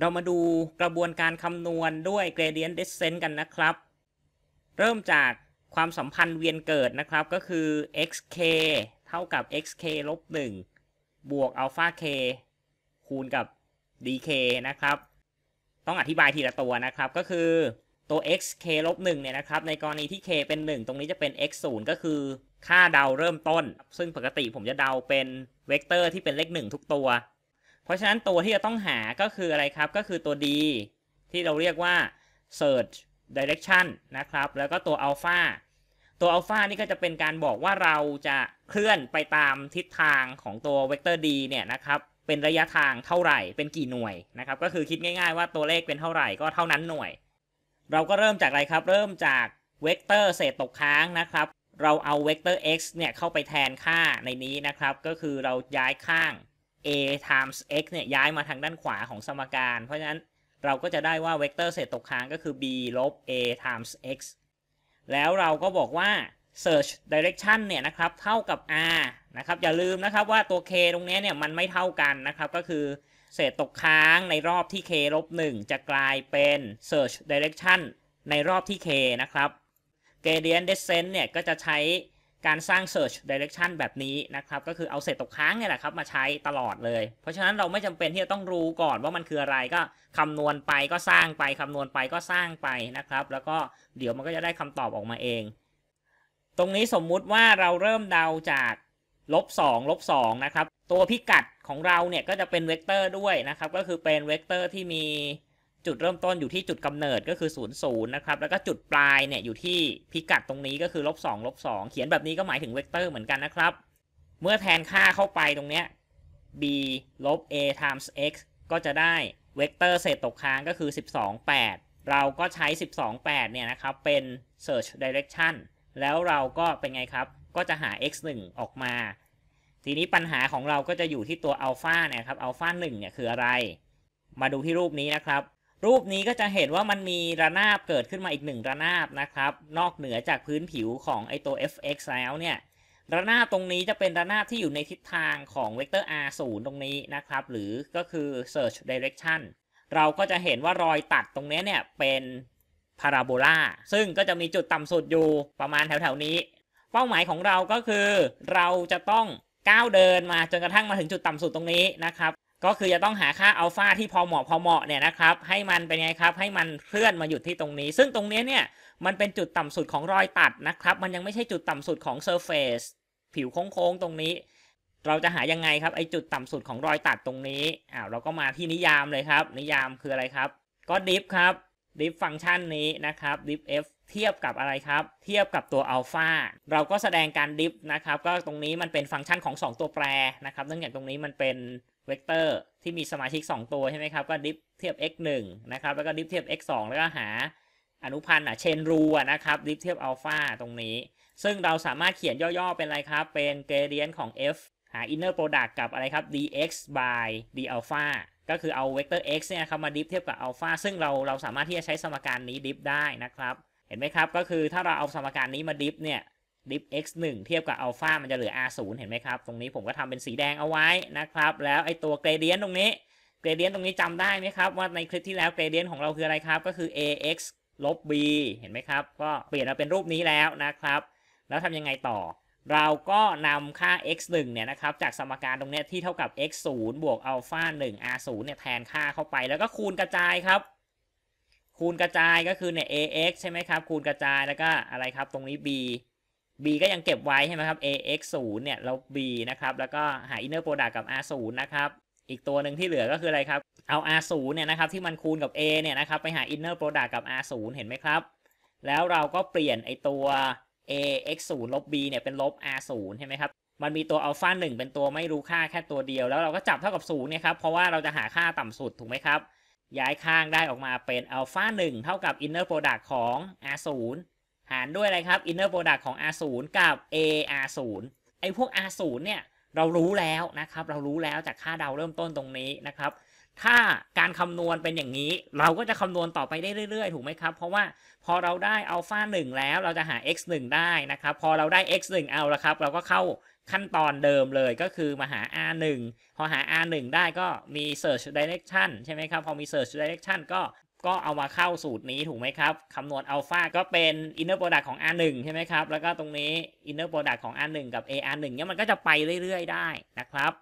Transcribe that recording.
เรามาดูกระบวนการคำนวณด้วย gradient descent กันนะครับ เริ่มจากความสัมพันธ์เวียนเกิดนะครับก็คือ xk เท่ากับ xk ลบ1บวกอัลฟา k คูณกับ dk นะครับ ต้องอธิบายทีละตัวนะครับ ก็คือตัว x k ลบ1เนี่ยนะครับในกรณีที่ k เป็น 1 ตรงนี้จะเป็น x 0ก็คือค่าเดาเริ่มต้น ซึ่งปกติผมจะเดาเป็นเวกเตอร์ที่เป็นเลข 1 ทุกตัวราะฉะนั้นตัวที่จะต้องหาก็คืออะไรครับก็คือตัว D ที่เราเรียกว่า search direction นะครับแล้วก็ตัว alpha ตัว alpha นี่ก็จะเป็นการบอกว่าเราจะเคลื่อนไปตามทิศทางของตัวเวกเตอร์ D เนี่ยนะครับเป็นระยะทางเท่าไหร่เป็นกี่หน่วยนะครับก็คือคิดง่ายๆว่าตัวเลขเป็นเท่าไหร่ก็เท่านั้นหน่วย เราก็เริ่มจากอะไรครับเริ่มจากเวกเตอร์เศษตกค้างนะครับ เราเอาเวกเตอร์ x เนี่ยเข้าไปแทนค่าในนี้นะครับก็คือเราย้ายข้าง a times x เนี่ยย้ายมาทางด้านขวาของสมการ เพราะฉะนั้นเราก็จะได้ว่าเวกเตอร์เศษตกค้างก็คือ b ลบ a times x แล้วเราก็บอกว่า search direction เนี่ยนะครับเท่ากับ r นะครับอย่าลืมนะครับว่าตัว k ตรงนี้เนี่ยมันไม่เท่ากันนะครับก็คือเศษตกค้างในรอบที่ k ลบ1 จะกลายเป็น search direction ในรอบที่ k นะครับ gradient descent เนี่ยก็จะใช้การสร้าง Search Direction แบบนี้นะครับ ก็คือเอาเศษตกค้างเนี่ยแหละครับ มาใช้ตลอดเลย เพราะฉะนั้นเราไม่จำเป็นที่จะต้องรู้ก่อนว่ามันคืออะไร ก็คำนวณไปก็สร้างไป คำนวณไปก็สร้างไปนะครับ แล้วก็เดี๋ยวมันก็จะได้คำตอบออกมาเอง ตรงนี้สมมุติว่าเราเริ่มเดาจากลบสลบสนะครับ ตัวพิกัดของเราเนี่ยก็จะเป็นเวกเตอร์ด้วยนะครับ ก็คือเป็นเวกเตอร์ที่มีจุดเริ่มต้นอยู่ที่จุดกำเนิดก็คือ0ูนย์นะครับ แล้วก็จุดปลายเนี่ยอยู่ที่พิกัดตรงนี้ก็คือ ลบสองลบสองเขียนแบบนี้ก็หมายถึงเวกเตอร์เหมือนกันนะครับ เมื่อแทนค่าเข้าไปตรงเนี้ย b ลบ a times x ก็จะได้ เวกเตอร์เศษตกค้างก็คือ 12 8 เราก็ใช้ 12 8 เนี่ยนะครับเป็น search direction แล้วเราก็เป็นไงครับก็จะหา x 1ออกมา ทีนี้ปัญหาของเราก็จะอยู่ที่ตัวอัลฟาเนี่ยครับอัลฟาหนึ่งเนี่ยคืออะไร มาดูที่รูปนี้นะครับรูปนี้ก็จะเห็นว่ามันมีระนาบเกิดขึ้นมาอีกหนึ่งระนาบนะครับ นอกเหนือจากพื้นผิวของไอตัว fx แล้วเนี่ยระนาบตรงนี้จะเป็นระนาบที่อยู่ในทิศทางของเวกเตอร์ r 0ตรงนี้นะครับ หรือก็คือ search direction เราก็จะเห็นว่ารอยตัดตรงนี้เนี่ยเป็นพาราโบลาซึ่งก็จะมีจุดต่ำสุดอยู่ประมาณแถวๆนี้ เป้าหมายของเราก็คือเราจะต้องก้าวเดินมาจนกระทั่งมาถึงจุดต่ำสุดตรงนี้นะครับก็คือจะต้องหาค่าอัลฟาที่พอเหมาะพอเหมาะเนี่ยนะครับให้มันเป็นไงครับ ให้มันเคลื่อนมาหยุดที่ตรงนี้ ซึ่งตรงนี้เนี่ยมันเป็นจุดต่ำสุดของรอยตัดนะครับ มันยังไม่ใช่จุดต่ำสุดของเซอร์เฟซผิวโค้งๆตรงนี้ เราจะหายังไงครับไอจุดต่ำสุดของรอยตัดตรงนี้อ้าวเราก็มาที่นิยามเลยครับนิยามคืออะไรครับก็ดิฟครับดิฟฟังก์ชันนี้นะครับดิฟเอฟเทียบกับอะไรครับ เทียบกับตัวอัลฟาเราก็แสดงการดิฟนะครับ ก็ตรงนี้มันเป็นฟังก์ชันของ 2 ตัวแปรนะครับเนื่องจากตรงนี้มันเป็นเวกเตอร์ที่มีสมาชิก 2 ตัวใช่ไหมครับก็ดิฟเทียบ x 1นะครับแล้วก็ดิฟเทียบ x 2แล้วก็หา อนุพันธ์อ่ะเชนรูนะครับดิฟเทียบอัลฟาตรงนี้ ซึ่งเราสามารถเขียนย่อๆเป็นอะไรครับเป็นเกเรียนของ f หา inner product กับอะไรครับ dx by d อัลฟาก็คือเอาเวกเตอร์ x เนี่ยครับมาดิฟเทียบกับอัลฟาซึ่งเราเราสามารถที่จะใช้สมการนี้ดิฟได้นะครับเห็นไหมครับก็คือถ้าเราเอาสมการนี้มาดิฟเนี่ยดิฟ x 1เทียบกับอัลฟามันจะเหลือ r 0เห็นไหมครับ ตรงนี้ผมก็ทำเป็นสีแดงเอาไว้นะครับ แล้วไอตัวเกรเดียนตรงนี้ เกรเดียนตรงนี้จำได้ไหมครับว่าในคลิปที่แล้วเกรเดียนของเราคืออะไรครับ ก็คือ ax ลบ b เห็นไหมครับ ก็เปลี่ยนมาเป็นรูปนี้แล้วนะครับ แล้วทำยังไงต่อ เราก็นำค่า x 1เนี่ยนะครับ จากสมการตรงนี้ที่เท่ากับ x 0บวกอัลฟา1 r 0เนี่ยแทนค่าเข้าไป แล้วก็คูณกระจายครับ คูณกระจายก็คือเนี่ย ax ใช่ไหมครับ คูณกระจายแล้วก็อะไรครับ ตรงนี้ b b ก็ยังเก็บไว้ใช่ไหมครับ ax 0เนี่ยเรา b นะครับแล้วก็หา inner product กับ r 0นะครับอีกตัวหนึ่งที่เหลือก็คืออะไรครับเอา r 0เนี่ยนะครับที่มันคูณกับ a เนี่ยนะครับไปหา inner product กับ r 0เห็นไหมครับแล้วเราก็เปลี่ยนไอตัว ax 0ลบ b เนี่ยเป็นลบ r 0ใช่ไหมครับมันมีตัวอัลฟาหนึ่งเป็นตัวไม่รู้ค่าแค่ตัวเดียว แล้วเราก็จับเท่ากับ0เนี่ยครับเพราะว่าเราจะหาค่าต่ำสุดถูกไหมครับย้ายข้างได้ออกมาเป็นอัลฟาหนึ่งเท่ากับ inner product ของ r 0หารด้วยอะไรครับ inner product ของ R0 กับ AR0 ไอ้พวก R0 เนี่ย เรารู้แล้วนะครับ เรารู้แล้วจากค่าเดาเริ่มต้นตรงนี้นะครับ ถ้าการคำนวณเป็นอย่างนี้เราก็จะคำนวณต่อไปได้เรื่อยๆ ถูกไหมครับ เพราะว่าพอเราได้อัลฟา1แล้วเราจะหา x 1ได้นะครับ พอเราได้ x 1เอาละครับ เราก็เข้าขั้นตอนเดิมเลยก็คือมาหา r 1พอหา r 1ได้ก็มี search direction ใช่ไหมครับพอมี search direction ก็ก็เอามาเข้าสูตรนี้ถูกไหมครับ คำนวณอัลฟา ก็เป็น inner product ของ R1 ใช่ไหมครับ แล้วก็ตรงนี้ inner product ของ R1 กับ AR1 เนี่ยมันก็จะไปเรื่อยๆ ได้นะครับ